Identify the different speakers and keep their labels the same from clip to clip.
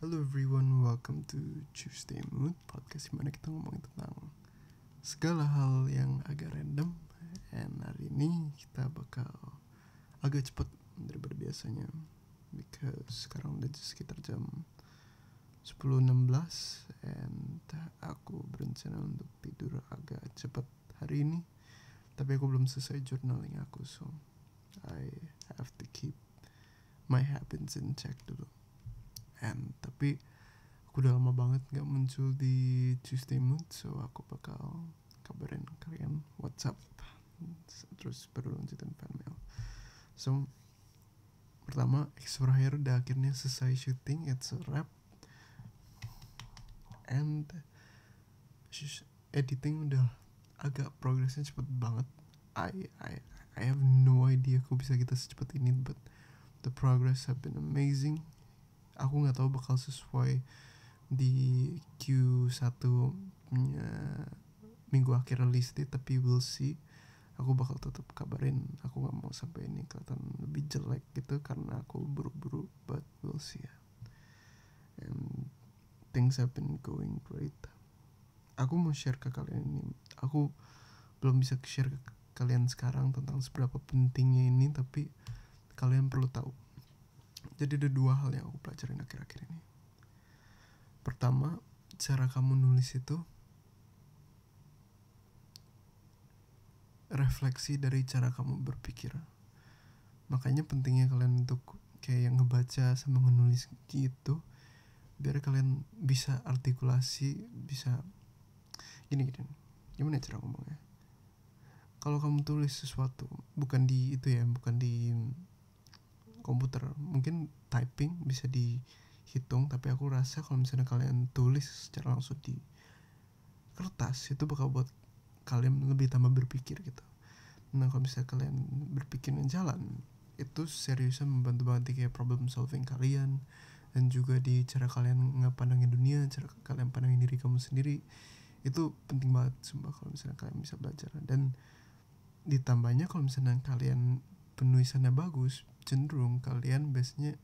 Speaker 1: Hello everyone, welcome to Tuesday Mood Podcast dimana kita ngomongin tentang segala hal yang agak random And hari ini kita bakal agak cepat daripada biasanya Because sekarang udah sekitar jam 10.16 And aku berencana untuk tidur agak cepat hari ini Tapi aku belum selesai journaling aku So I have to keep my habits in check dulu end tapi aku udah lama banget nggak muncul di Tuesday Mood so aku bakal kabarin kalian WhatsApp terus baru lanjutin fan so pertama X Hair udah akhirnya selesai syuting it's a wrap and editing udah agak progresnya cepet banget I I I have no idea aku bisa kita secepat ini but the progress have been amazing aku nggak tahu bakal sesuai di Q1 punya minggu akhir rilis deh tapi we'll see aku bakal tetap kabarin aku nggak mau sampai ini kelihatan lebih jelek gitu karena aku buru-buru but we'll see ya and things have been going great aku mau share ke kalian ini aku belum bisa share ke kalian sekarang tentang seberapa pentingnya ini tapi kalian perlu tahu jadi ada dua hal yang aku pelajarin akhir-akhir ini. Pertama, cara kamu nulis itu refleksi dari cara kamu berpikir. Makanya pentingnya kalian untuk kayak yang ngebaca sama menulis gitu biar kalian bisa artikulasi bisa gini gini gimana ya cara ngomongnya kalau kamu tulis sesuatu bukan di itu ya bukan di komputer mungkin typing bisa dihitung tapi aku rasa kalau misalnya kalian tulis secara langsung di kertas itu bakal buat kalian lebih tambah berpikir gitu nah kalau misalnya kalian berpikir dan jalan itu seriusan membantu banget di kayak problem solving kalian dan juga di cara kalian ngepandangin dunia cara kalian pandangin diri kamu sendiri itu penting banget sumpah kalau misalnya kalian bisa belajar dan ditambahnya kalau misalnya kalian penulisannya bagus cenderung kalian biasanya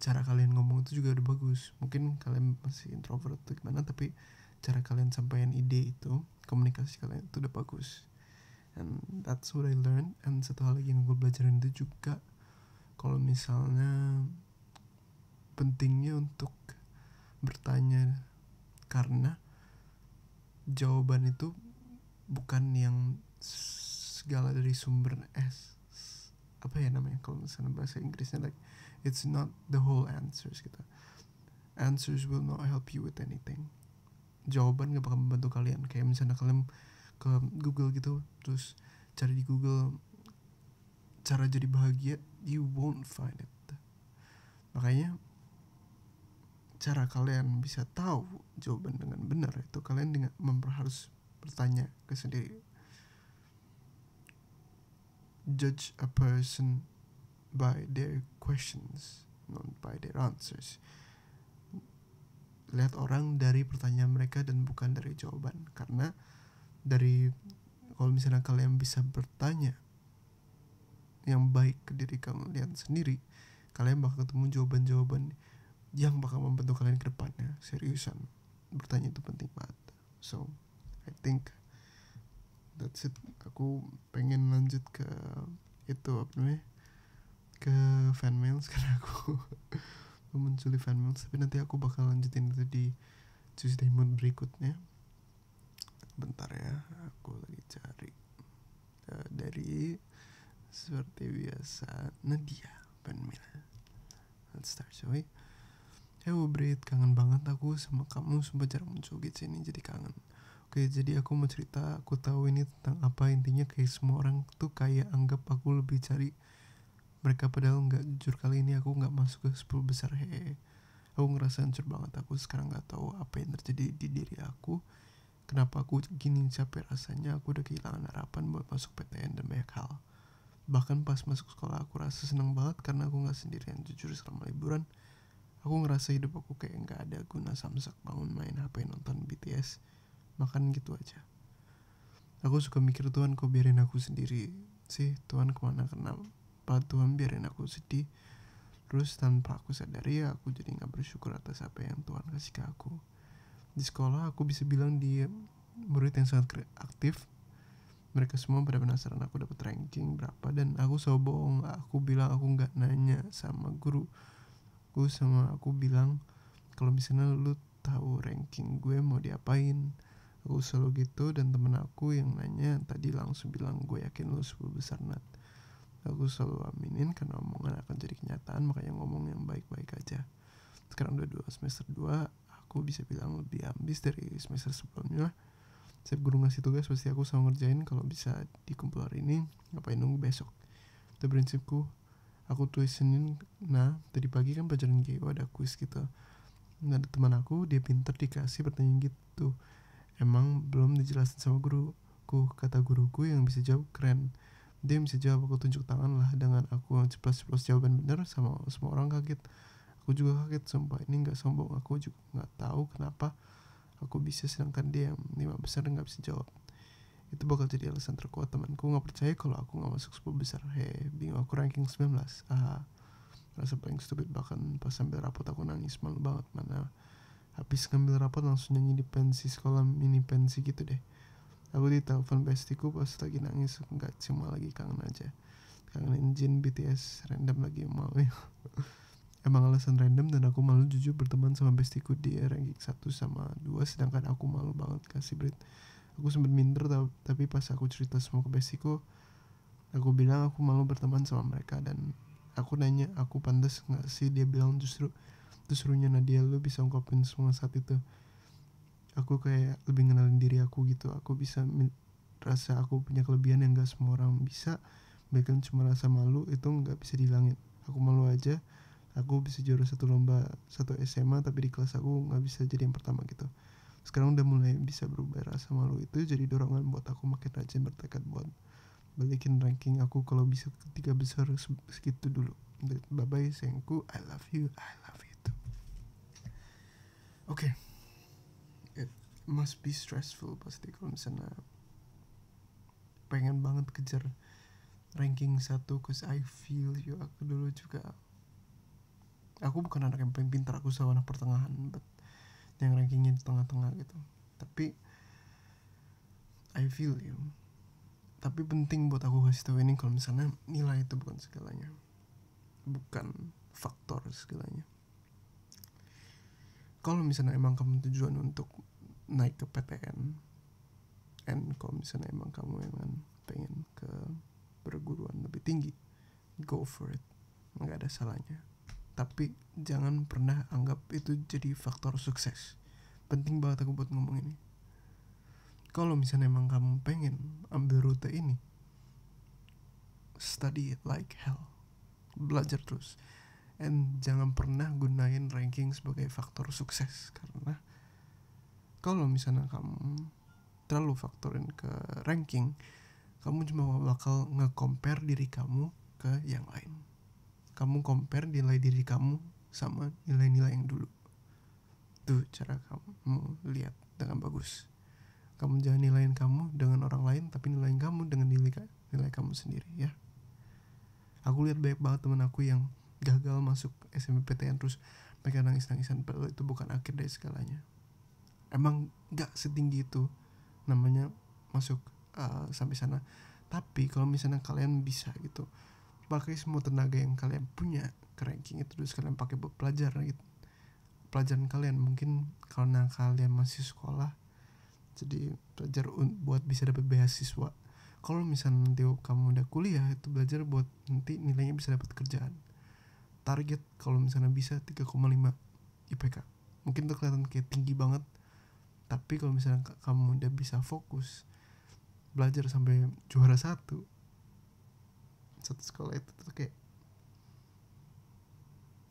Speaker 1: cara kalian ngomong itu juga udah bagus mungkin kalian masih introvert atau gimana tapi cara kalian sampaikan ide itu komunikasi kalian itu udah bagus and that's what I learned and satu hal lagi yang gue belajarin itu juga kalau misalnya pentingnya untuk bertanya karena jawaban itu bukan yang segala dari sumber es apa ya namanya kalau misalnya bahasa Inggrisnya like it's not the whole answers gitu answers will not help you with anything jawaban gak bakal membantu kalian kayak misalnya kalian ke Google gitu terus cari di Google cara jadi bahagia you won't find it makanya cara kalian bisa tahu jawaban dengan benar itu kalian dengan memperharus bertanya ke sendiri judge a person by their questions, not by their answers. Lihat orang dari pertanyaan mereka dan bukan dari jawaban, karena dari kalau misalnya kalian bisa bertanya yang baik ke diri kalian sendiri, kalian bakal ketemu jawaban-jawaban yang bakal membentuk kalian ke depannya. Seriusan, bertanya itu penting banget. So, fan Mills tapi nanti aku bakal lanjutin itu di Tuesday Moon berikutnya bentar ya aku lagi cari eh, dari seperti biasa Nadia Van Mila let's start shall we Eh hey, Brit, kangen banget aku sama kamu Sumpah jarang muncul di gitu sini jadi kangen Oke jadi aku mau cerita Aku tahu ini tentang apa Intinya kayak semua orang tuh kayak anggap aku lebih cari mereka padahal nggak jujur kali ini aku nggak masuk ke sepuluh besar hehe aku ngerasa hancur banget aku sekarang nggak tahu apa yang terjadi di diri aku kenapa aku gini capek rasanya aku udah kehilangan harapan buat masuk PTN dan banyak hal bahkan pas masuk sekolah aku rasa seneng banget karena aku nggak sendirian jujur selama liburan aku ngerasa hidup aku kayak nggak ada guna samsak bangun main HP nonton BTS makan gitu aja aku suka mikir Tuhan kok biarin aku sendiri sih Tuhan kemana kenapa kenapa Tuhan biarin aku sedih terus tanpa aku sadari ya aku jadi nggak bersyukur atas apa yang Tuhan kasih ke aku di sekolah aku bisa bilang dia murid yang sangat aktif mereka semua pada penasaran aku dapat ranking berapa dan aku selalu bohong aku bilang aku nggak nanya sama guru aku sama aku bilang kalau misalnya lu tahu ranking gue mau diapain aku selalu gitu dan temen aku yang nanya tadi langsung bilang gue yakin lu 10 besar nat Aku selalu aminin karena omongan akan jadi kenyataan makanya ngomong yang baik-baik aja. Sekarang udah dua semester 2 aku bisa bilang lebih ambis dari semester sebelumnya. Setiap guru ngasih tugas pasti aku selalu ngerjain kalau bisa dikumpul hari ini ngapain nunggu besok. Itu prinsipku. Aku tulis Senin, nah tadi pagi kan pelajaran GEO ada kuis gitu. Nah, ada teman aku, dia pinter dikasih pertanyaan gitu. Emang belum dijelasin sama guruku, kata guruku yang bisa jawab keren dia bisa jawab aku tunjuk tangan lah dengan aku yang ceplos-ceplos jawaban bener sama semua orang kaget. Aku juga kaget sumpah ini nggak sombong aku juga nggak tahu kenapa aku bisa sedangkan dia yang lima besar nggak bisa jawab. Itu bakal jadi alasan terkuat temanku nggak percaya kalau aku nggak masuk sepuluh besar. Hei, bingung aku ranking 19. Ah, rasa paling stupid bahkan pas sambil rapot aku nangis malu banget mana habis ngambil rapot langsung nyanyi di pensi sekolah mini pensi gitu deh Aku ditelepon bestiku pas lagi nangis nggak cuma lagi kangen aja Kangenin Jin BTS random lagi mau ya Emang alasan random dan aku malu jujur berteman sama bestiku di ranking satu sama dua Sedangkan aku malu banget kasih berit Aku sempet minder tapi pas aku cerita semua ke bestiku Aku bilang aku malu berteman sama mereka dan aku nanya aku pantas nggak sih dia bilang justru terus Nadia lu bisa ungkapin semua saat itu aku kayak lebih kenalin diri aku gitu aku bisa rasa aku punya kelebihan yang gak semua orang bisa bahkan cuma rasa malu itu nggak bisa dihilangin aku malu aja aku bisa juara satu lomba satu SMA tapi di kelas aku nggak bisa jadi yang pertama gitu sekarang udah mulai bisa berubah rasa malu itu jadi dorongan buat aku makin rajin bertekad buat balikin ranking aku kalau bisa ketiga besar segitu dulu bye bye sayangku I love you I love you too oke okay must be stressful pasti kalau misalnya pengen banget kejar ranking satu cause I feel you aku dulu juga aku bukan anak yang paling pintar aku selalu anak pertengahan but yang rankingnya di tengah-tengah gitu tapi I feel you tapi penting buat aku kasih tahu ini kalau misalnya nilai itu bukan segalanya bukan faktor segalanya kalau misalnya emang kamu tujuan untuk naik ke PTN and kalau misalnya emang kamu memang pengen ke perguruan lebih tinggi go for it nggak ada salahnya tapi jangan pernah anggap itu jadi faktor sukses penting banget aku buat ngomong ini kalau misalnya emang kamu pengen ambil rute ini study like hell belajar terus and jangan pernah gunain ranking sebagai faktor sukses karena kalau misalnya kamu terlalu faktorin ke ranking kamu cuma bakal nge-compare diri kamu ke yang lain kamu compare nilai diri kamu sama nilai-nilai yang dulu itu cara kamu lihat dengan bagus kamu jangan nilain kamu dengan orang lain tapi nilain kamu dengan nilai nilai kamu sendiri ya aku lihat banyak banget temen aku yang gagal masuk SMPTN terus mereka nangis-nangisan itu bukan akhir dari segalanya emang nggak setinggi itu namanya masuk uh, sampai sana tapi kalau misalnya kalian bisa gitu pakai semua tenaga yang kalian punya ke ranking itu terus kalian pakai buat pelajaran gitu pelajaran kalian mungkin karena kalian masih sekolah jadi belajar buat bisa dapat beasiswa kalau misalnya nanti kamu udah kuliah itu belajar buat nanti nilainya bisa dapat kerjaan target kalau misalnya bisa 3,5 IPK mungkin itu kelihatan kayak tinggi banget tapi kalau misalnya kamu udah bisa fokus belajar sampai juara satu satu sekolah itu tuh kayak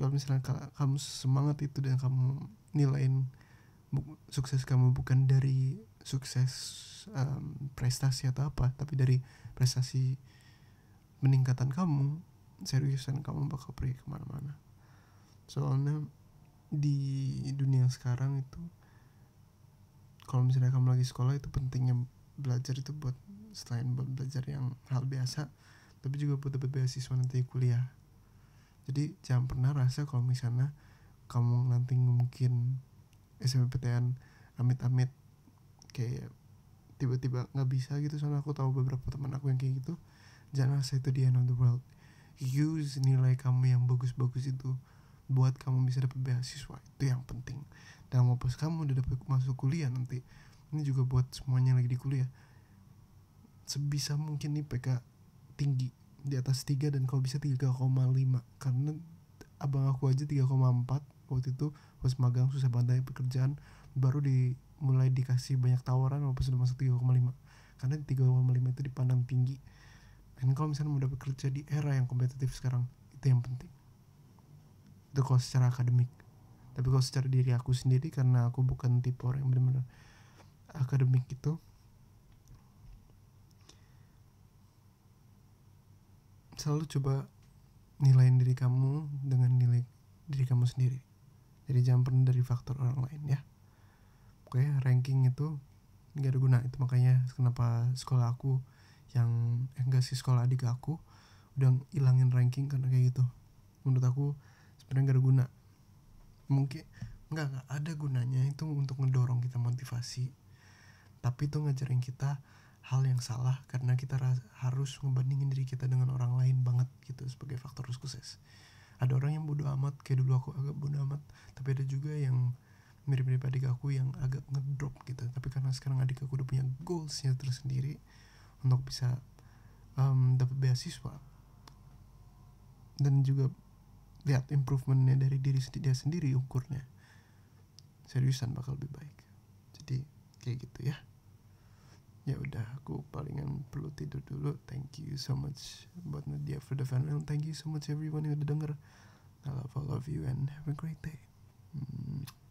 Speaker 1: kalau misalnya kamu semangat itu dan kamu nilain sukses kamu bukan dari sukses um, prestasi atau apa tapi dari prestasi peningkatan kamu seriusan kamu bakal pergi kemana-mana soalnya di dunia sekarang itu kalau misalnya kamu lagi sekolah itu pentingnya belajar itu buat selain buat belajar yang hal biasa tapi juga buat dapat beasiswa nanti kuliah jadi jangan pernah rasa kalau misalnya kamu nanti mungkin SMPTN amit-amit kayak tiba-tiba nggak bisa gitu soalnya aku tahu beberapa teman aku yang kayak gitu jangan rasa itu di end of the world use nilai kamu yang bagus-bagus itu buat kamu bisa dapat beasiswa itu yang penting dan mau kamu udah dapat masuk kuliah nanti ini juga buat semuanya yang lagi di kuliah sebisa mungkin nih PK tinggi di atas 3 dan kalau bisa 3,5 karena abang aku aja 3,4 waktu itu pas magang susah bantai pekerjaan baru di mulai dikasih banyak tawaran walaupun sudah masuk 3,5 karena 3,5 itu dipandang tinggi dan kalau misalnya mau dapat kerja di era yang kompetitif sekarang itu yang penting itu kalau secara akademik tapi kalau secara diri aku sendiri karena aku bukan tipe orang yang benar-benar akademik itu selalu coba nilai diri kamu dengan nilai diri kamu sendiri jadi jangan pernah dari faktor orang lain ya oke ranking itu nggak ada guna itu makanya kenapa sekolah aku yang eh, enggak sih sekolah adik aku udah ilangin ranking karena kayak gitu menurut aku dan gak ada guna mungkin nggak nggak ada gunanya itu untuk mendorong kita motivasi tapi itu ngajarin kita hal yang salah karena kita harus ngebandingin diri kita dengan orang lain banget gitu sebagai faktor sukses ada orang yang bodoh amat kayak dulu aku agak bodoh amat tapi ada juga yang mirip-mirip adik aku yang agak ngedrop gitu tapi karena sekarang adik aku udah punya goalsnya tersendiri untuk bisa um, mmm, dapat beasiswa dan juga lihat improvementnya dari diri dia sendiri ukurnya seriusan bakal lebih baik jadi kayak gitu ya ya udah aku palingan perlu tidur dulu thank you so much buat Nadia for the final thank you so much everyone yang udah denger I love all of you and have a great day mm.